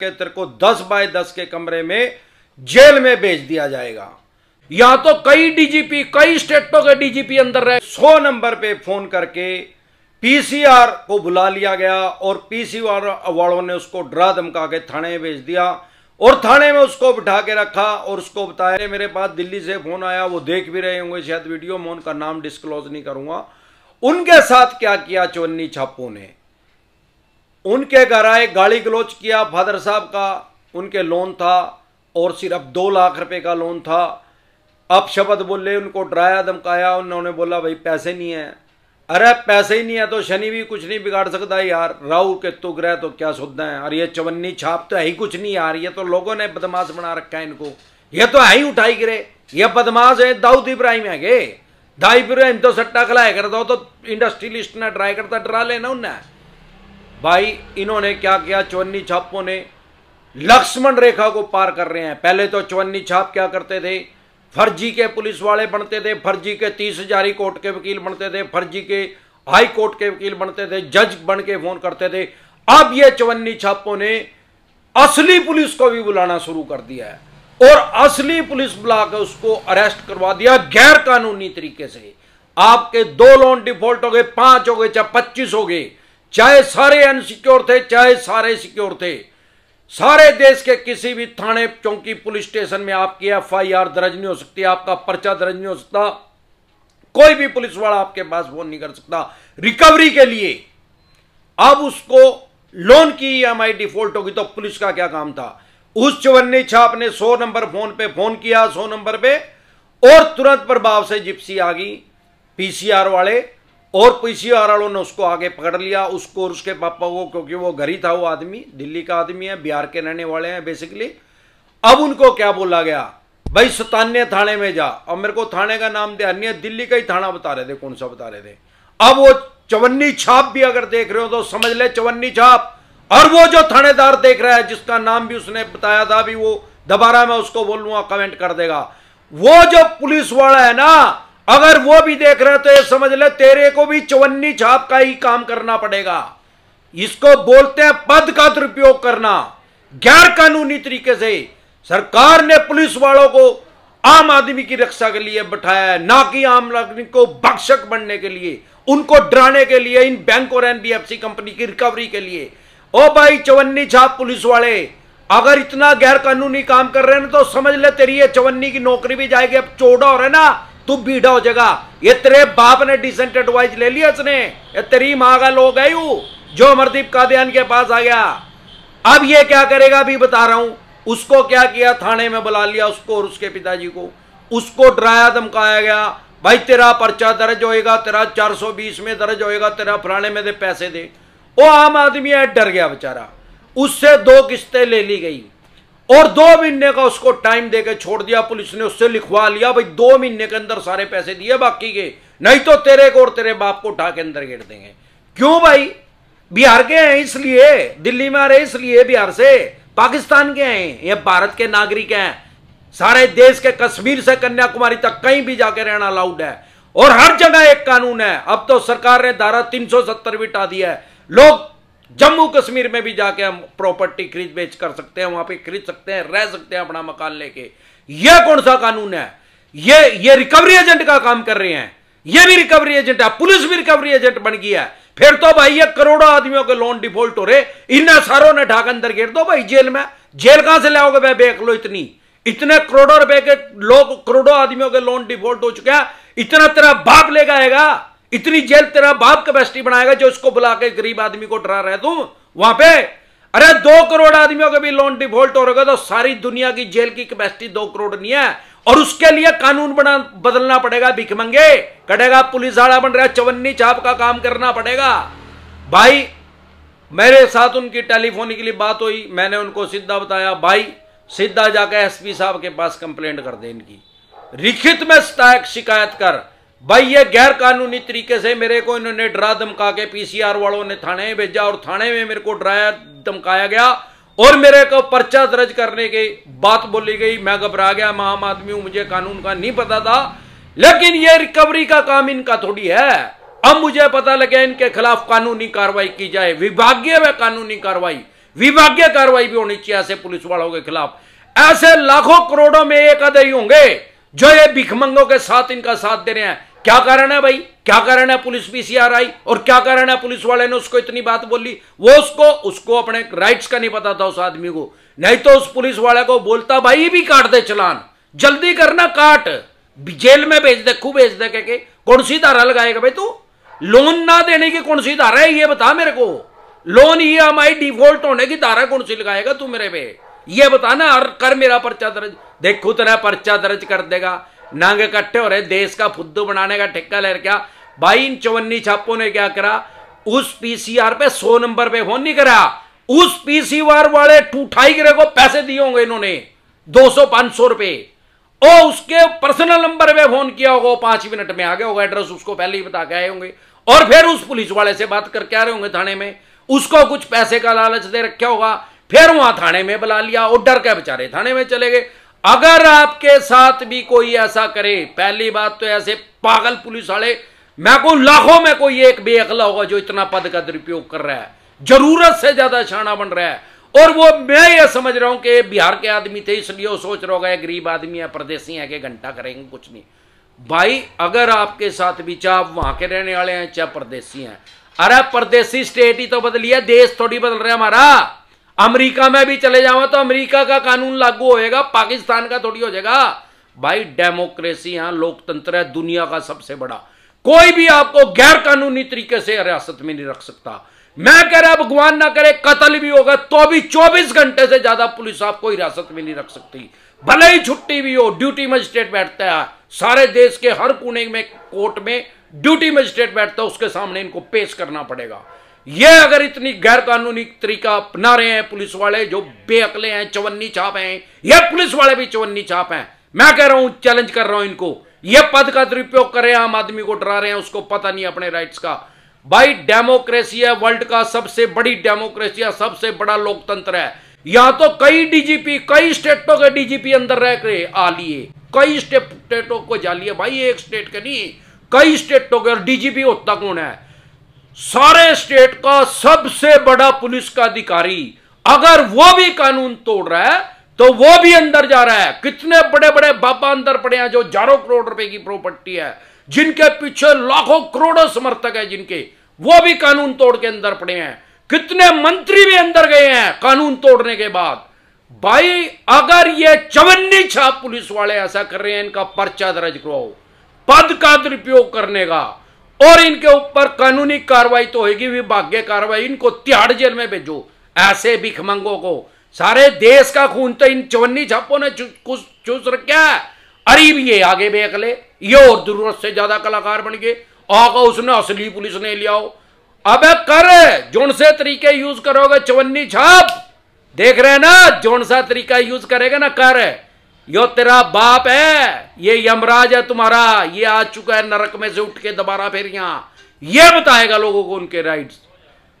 के तेरे को दस बाय दस के कमरे में जेल में भेज दिया जाएगा या तो कई डीजीपी कई स्टेटों के डीजीपी अंदर रहे सौ नंबर पे फोन करके पीसीआर को बुला लिया गया और पीसीआर वालों ने उसको डरा धमका के थाने में भेज दिया और थाने में उसको बिठा के रखा और उसको बताया मेरे पास दिल्ली से फोन आया वो देख भी रहे होंगे शायद वीडियो में उनका नाम डिस्क्लोज नहीं करूंगा उनके साथ क्या किया चोन्नी छापू ने उनके घर आए गाली गलोच किया फादर साहब का उनके लोन था और सिर्फ दो लाख रुपए का लोन था अब शब्द बोले उनको डराया धमकाया उन्होंने बोला भाई पैसे नहीं है अरे पैसे ही नहीं है तो शनि भी कुछ नहीं बिगाड़ सकता यार राहु के तुग्रह ग्रह तो क्या सुधना है और ये चवन्नी छाप तो है ही कुछ नहीं यार ये तो लोगों ने बदमाश बना रखा है इनको ये तो है ही उठाई गिरे ये बदमाश है दाऊद इब्राहिम है गे दाऊद इब्राहिम तो सट्टा खिलाया कर दो तो इंडस्ट्रियलिस्ट ने ड्राई करता डरा लेना उन्हें भाई इन्होंने क्या किया चवन्नी छापों ने लक्ष्मण रेखा को पार कर रहे हैं पहले तो चवन्नी छाप क्या करते थे फर्जी के पुलिस वाले बनते थे फर्जी के तीस हजारी कोर्ट के वकील बनते थे फर्जी के हाई कोर्ट के वकील बनते थे जज बन के फोन करते थे अब ये चवन्नी छापों ने असली पुलिस को भी बुलाना शुरू कर दिया है और असली पुलिस बुला के उसको अरेस्ट करवा दिया गैर कानूनी तरीके से आपके दो लोन डिफॉल्ट हो गए पांच हो गए चाहे पच्चीस हो गए चाहे सारे अनसिक्योर थे चाहे सारे सिक्योर थे सारे देश के किसी भी थाने चौकी पुलिस स्टेशन में आपकी एफआईआर दर्ज नहीं हो सकती आपका पर्चा दर्ज नहीं हो सकता कोई भी पुलिस वाला आपके पास फोन नहीं कर सकता रिकवरी के लिए अब उसको लोन की ईएमआई डिफॉल्ट होगी तो पुलिस का क्या काम था उस चवन्नी छाप ने सौ नंबर फोन पे फोन किया सौ नंबर पे और तुरंत प्रभाव से जिप्सी आ गई पीसीआर वाले और पीसीआर वालों ने उसको आगे पकड़ लिया उसको और उसके पापा को क्योंकि वो ही था वो आदमी दिल्ली का आदमी है बिहार के रहने वाले हैं बेसिकली अब उनको क्या बोला गया भाई सतान्य थाने में जा अब मेरे को थाने का नाम दे अन्य दिल्ली का ही थाना बता रहे थे कौन सा बता रहे थे अब वो चवन्नी छाप भी अगर देख रहे हो तो समझ ले चवन्नी छाप और वो जो थानेदार देख रहा है जिसका नाम भी उसने बताया था अभी वो दोबारा मैं उसको बोलूंगा कमेंट कर देगा वो जो पुलिस वाला है ना अगर वो भी देख रहे तो ये समझ ले तेरे को भी चवन्नी छाप का ही काम करना पड़ेगा इसको बोलते हैं पद का दुरुपयोग करना गैर कानूनी तरीके से सरकार ने पुलिस वालों को आम आदमी की रक्षा के लिए बैठाया है ना कि आम आदमी को भक्षक बनने के लिए उनको डराने के लिए इन बैंक और एनबीएफसी कंपनी की रिकवरी के लिए ओ भाई चवन्नी छाप पुलिस वाले अगर इतना गैर कानूनी काम कर रहे हैं तो समझ ले तेरी ये चवन्नी की नौकरी भी जाएगी अब चौड़ा हो रहा है ना तू बीड़ा हो जाएगा ये तेरे बाप ने डिसेंट एडवाइस ले लिया इसने ये तेरी माँ का लोग है यू जो अमरदीप कादियान के पास आ गया अब ये क्या करेगा अभी बता रहा हूं उसको क्या किया थाने में बुला लिया उसको और उसके पिताजी को उसको डराया धमकाया गया भाई तेरा पर्चा दर्ज होएगा तेरा 420 में दर्ज होएगा तेरा फलाने में दे पैसे दे वो आम आदमी है डर गया बेचारा उससे दो किस्तें ले ली गई और दो महीने का उसको टाइम देके छोड़ दिया पुलिस ने उससे लिखवा लिया भाई दो महीने के अंदर सारे पैसे दिए बाकी के नहीं तो तेरे को और तेरे बाप को उठा के अंदर घेर देंगे क्यों भाई बिहार के हैं इसलिए दिल्ली में आ रहे इसलिए बिहार से पाकिस्तान के हैं ये भारत के नागरिक हैं सारे देश के कश्मीर से कन्याकुमारी तक कहीं भी जाके रहना अलाउड है और हर जगह एक कानून है अब तो सरकार ने धारा 370 भी टा दिया है लोग जम्मू कश्मीर में भी जाके हम प्रॉपर्टी खरीद बेच कर सकते हैं वहां पे खरीद सकते हैं रह सकते हैं अपना मकान लेके ये कौन सा कानून है ये ये रिकवरी एजेंट का काम कर रहे हैं ये भी रिकवरी एजेंट है पुलिस भी रिकवरी एजेंट बन गया है फिर तो भाई ये करोड़ों आदमियों के लोन डिफॉल्ट हो रहे इन सारों ने ढाक अंदर घेर दो भाई जेल में जेल कहां से लाओगे भाई बेच लो इतनी इतने करोड़ों रुपए के लोग करोड़ों आदमियों के लोन डिफॉल्ट हो चुके हैं इतना तेरा बाप लेगा इतनी जेल तेरा बाप कैपेसिटी बनाएगा जो उसको बुला के गरीब आदमी को डरा रहे तू वहां पे अरे दो करोड़ आदमियों का भी लोन डिफॉल्ट हो रहा तो सारी दुनिया की जेल की कैपेसिटी दो करोड़ नहीं है और उसके लिए कानून बना बदलना पड़ेगा भिकमंगे कटेगा पुलिस झाड़ा बन रहा चवन्नी छाप का काम करना पड़ेगा भाई मेरे साथ उनकी टेलीफोन के लिए बात हुई मैंने उनको सीधा बताया भाई सीधा जाकर एसपी साहब के पास कंप्लेंट कर दे इनकी लिखित में शिकायत कर भाई ये गैर कानूनी तरीके से मेरे को इन्होंने डरा धमका के पीसीआर वालों ने थाने में भेजा और थाने में मेरे को डराया धमकाया गया और मेरे को पर्चा दर्ज करने की बात बोली गई मैं घबरा गया मैं आम आदमी हूं मुझे कानून का नहीं पता था लेकिन ये रिकवरी का काम इनका थोड़ी है अब मुझे पता लगे इनके खिलाफ कानूनी कार्रवाई की जाए विभागीय व कानूनी कार्रवाई विभागीय कार्रवाई भी होनी चाहिए ऐसे पुलिस वालों के खिलाफ ऐसे लाखों करोड़ों में एक अदयी होंगे जो ये भिखमंगों के साथ इनका साथ दे रहे हैं क्या कारण है भाई क्या कारण है पुलिस पीसीआर आई और क्या कारण है पुलिस वाले ने उसको इतनी बात बोली वो उसको उसको अपने राइट्स का नहीं पता था उस आदमी को नहीं तो उस पुलिस वाले को बोलता भाई भी काट दे चलान जल्दी करना काट जेल में भेज दे खूब भेज दे कहके कौन सी धारा लगाएगा भाई तू लोन ना देने की कौन सी धारा है ये बता मेरे को loan E M I default होने की धारा कौन सी लगाएगा तू मेरे पे ये बताना और कर मेरा पर्चा दर्ज देख खुद पर्चा दर्ज कर देगा नांग इकट्ठे हो रहे देश का फुद्दू बनाने का ठेका ले क्या भाई इन चौवन्नी छापों ने क्या करा उस पीसीआर पे सौ नंबर पे फोन नहीं करा उस पीसीआर वाले ठूठाई गिरे को पैसे दिए होंगे इन्होंने दो सौ पांच सौ रुपए और उसके पर्सनल नंबर पे फोन किया होगा पांच मिनट में आ गया होगा एड्रेस उसको पहले ही बता के आए होंगे और फिर उस पुलिस वाले से बात करके आ रहे होंगे थाने में उसको कुछ पैसे का लालच दे रखा होगा फिर वहां थाने में बुला लिया और डर के बेचारे थाने में चले गए अगर आपके साथ भी कोई ऐसा करे पहली बात तो ऐसे पागल पुलिस वाले मैं को लाखों में कोई एक बेअला होगा जो इतना पद का दुरुपयोग कर रहा है जरूरत से ज्यादा शाना बन रहा है और वो मैं ये समझ रहा हूं कि बिहार के आदमी थे इसलिए वो सोच रहा होगा ये गरीब आदमी है परदेसी है कि घंटा करेंगे कुछ नहीं भाई अगर आपके साथ भी चाहे आप वहां के रहने वाले हैं चाहे परदेसी हैं अरे परदेसी स्टेट ही तो बदली है देश थोड़ी बदल रहा है हमारा अमेरिका में भी चले जाओ तो अमेरिका का कानून लागू होएगा पाकिस्तान का थोड़ी हो जाएगा भाई डेमोक्रेसी यहां लोकतंत्र है दुनिया का सबसे बड़ा कोई भी आपको गैर कानूनी तरीके से हिरासत में नहीं रख सकता मैं कह रहा भगवान ना करे कत्ल भी होगा तो भी 24 घंटे से ज्यादा पुलिस आपको हिरासत में नहीं रख सकती भले ही छुट्टी भी हो ड्यूटी मजिस्ट्रेट बैठता है सारे देश के हर कोने में कोर्ट में ड्यूटी मजिस्ट्रेट बैठता है उसके सामने इनको पेश करना पड़ेगा ये अगर इतनी गैरकानूनी तरीका अपना रहे हैं पुलिस वाले जो बेअकले हैं चवन्नी छाप हैं ये पुलिस वाले भी चवन्नी छाप हैं मैं कह रहा हूं चैलेंज कर रहा हूं इनको ये पद का दुरुपयोग कर रहे हैं आम आदमी को डरा रहे हैं उसको पता नहीं अपने राइट्स का भाई डेमोक्रेसी है वर्ल्ड का सबसे बड़ी डेमोक्रेसी है सबसे बड़ा लोकतंत्र है यहां तो कई डीजीपी कई स्टेटों के डीजीपी अंदर रह के आ लिए कई स्टेटों को जा लिए भाई एक स्टेट के नहीं कई स्टेटों के और डीजीपी होता कौन है सारे स्टेट का सबसे बड़ा पुलिस का अधिकारी अगर वो भी कानून तोड़ रहा है तो वो भी अंदर जा रहा है कितने बड़े बड़े बाबा अंदर पड़े हैं जो हजारों करोड़ रुपए की प्रॉपर्टी है जिनके पीछे लाखों करोड़ों समर्थक है जिनके वो भी कानून तोड़ के अंदर पड़े हैं कितने मंत्री भी अंदर गए हैं कानून तोड़ने के बाद भाई अगर ये चवन्नी छाप पुलिस वाले ऐसा कर रहे हैं इनका पर्चा दर्ज करवाओ पद का दुरुपयोग करने का और इनके ऊपर कानूनी कार्रवाई तो होगी विभागीय कार्रवाई इनको तिहाड़ जेल में भेजो ऐसे भिखमंगों को सारे देश का खून तो इन चवन्नी छापों ने चूस चूस रखा है अरीब ये आगे बेक ले ये और जरूरत से ज्यादा कलाकार बन गए आगे उसने असली पुलिस ने लिया हो अब कर जोन से तरीके यूज करोगे चवन्नी छाप देख रहे हैं ना जोन सा तरीका यूज करेगा ना कर है यो तेरा बाप है ये यमराज है तुम्हारा ये आ चुका है नरक में से उठ के दोबारा फिर यहां ये बताएगा लोगों को उनके राइट्स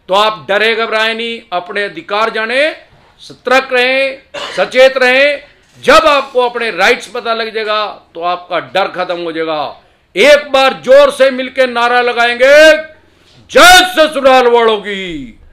तो आप डरे घबराए नहीं अपने अधिकार जाने सतर्क रहें सचेत रहें जब आपको अपने राइट्स पता लग जाएगा तो आपका डर खत्म हो जाएगा एक बार जोर से मिलकर नारा लगाएंगे जय ससुराल वालों की